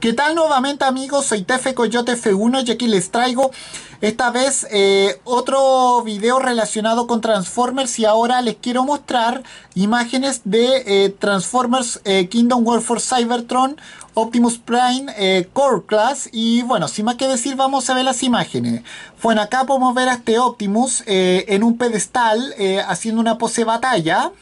¿Qué tal nuevamente amigos? Soy Tefe Coyote F1 y aquí les traigo esta vez eh, otro video relacionado con Transformers y ahora les quiero mostrar imágenes de eh, Transformers eh, Kingdom War for Cybertron Optimus Prime Core Class y bueno, sin más que decir vamos a ver las imágenes. Bueno, acá podemos ver a este Optimus en un pedestal haciendo una pose batalla.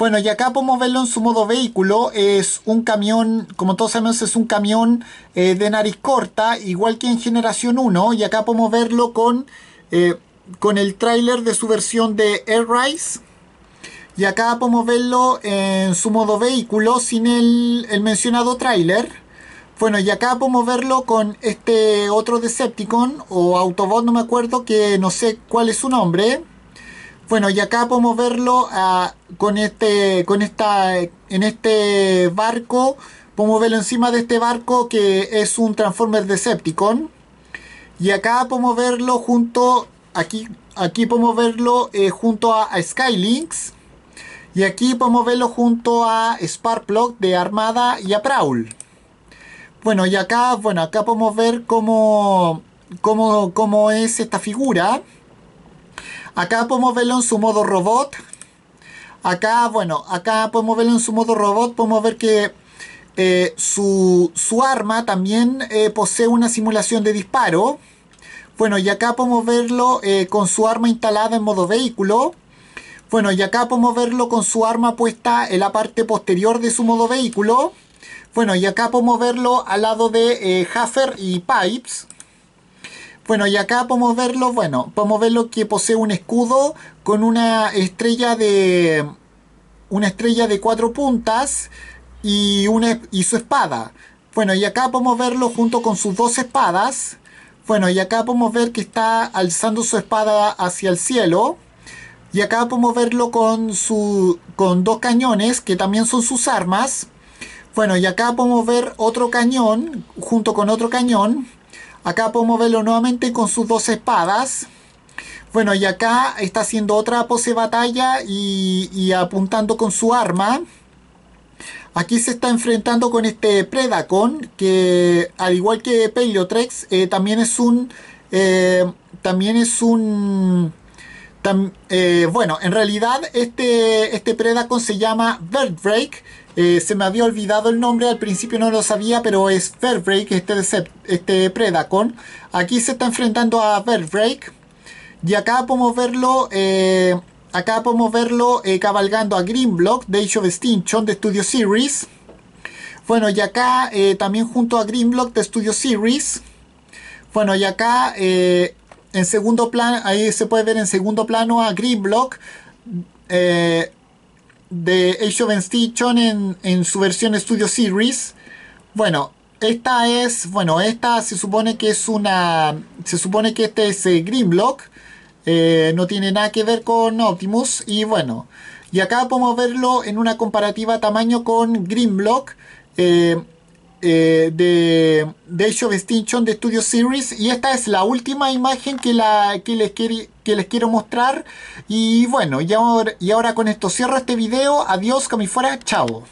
Bueno, y acá podemos verlo en su modo vehículo. Es un camión, como todos sabemos, es un camión eh, de nariz corta, igual que en generación 1. Y acá podemos verlo con, eh, con el tráiler de su versión de Air Rise. Y acá podemos verlo en su modo vehículo sin el, mencionado tráiler. Bueno, y acá podemos verlo con este otro Decepticon o Autobot, no me acuerdo, que no sé cuál es su nombre. Bueno, y acá podemos verlo ah, con este, con esta, en este barco, podemos verlo encima de este barco que es un Transformer Decepticon. Y acá podemos verlo junto, aquí, aquí podemos verlo eh, junto a, Skylinks. Y aquí podemos verlo junto a Sparkplug de Armada y a Prowl. Bueno, y acá, bueno, acá podemos ver cómo, cómo es esta figura. Acá podemos verlo en su modo robot. Acá, bueno, acá podemos verlo en su modo robot. Podemos ver que eh, su, arma también eh, posee una simulación de disparo. Bueno, y acá podemos verlo eh, con su arma instalada en modo vehículo. Bueno, y acá podemos verlo con su arma puesta en la parte posterior de su modo vehículo. Bueno, y acá podemos verlo al lado de Huffer y Pipes. Bueno, y acá podemos verlo, bueno, podemos verlo que posee un escudo con una estrella de una estrella de cuatro puntas y, una, y su espada. Bueno, y acá podemos verlo junto con sus dos espadas. Bueno, y acá podemos ver que está alzando su espada hacia el cielo. Y acá podemos verlo con, su, con dos cañones que también son sus armas. Bueno, y acá podemos ver otro cañón junto con otro cañón. Acá podemos verlo nuevamente con sus dos espadas. Bueno, y acá está haciendo otra pose batalla y, apuntando con su arma. Aquí se está enfrentando con este Predacon, que al igual que Pelotrex, eh, también es un... Eh, también es un eh, bueno, en realidad este, este Predacon se llama Birdbreak. Eh, se me había olvidado el nombre, al principio no lo sabía, pero es Birdbreak este, este Predacon. Aquí se está enfrentando a Birdbreak. Y acá podemos verlo, eh, acá podemos verlo cabalgando a Greenblock de Age of Extinction de Studio Series. Bueno, y acá también junto a Greenblock de Studio Series. Bueno, y acá en segundo plano, ahí se puede ver en segundo plano a Greenblock eh, de Age of Extinction en, su versión Studio Series. Bueno, esta es, bueno, esta se supone que es una, se supone que este es eh, Greenblock, eh, no tiene nada que ver con Optimus y bueno, y acá podemos verlo en una comparativa tamaño con Greenblock. Eh, eh, de, de Age of Extinction de Studio Series y esta es la última imagen que, la, que, les, que, les quiero mostrar y bueno, y ahora, y ahora con esto cierro este video, adiós fuera chao.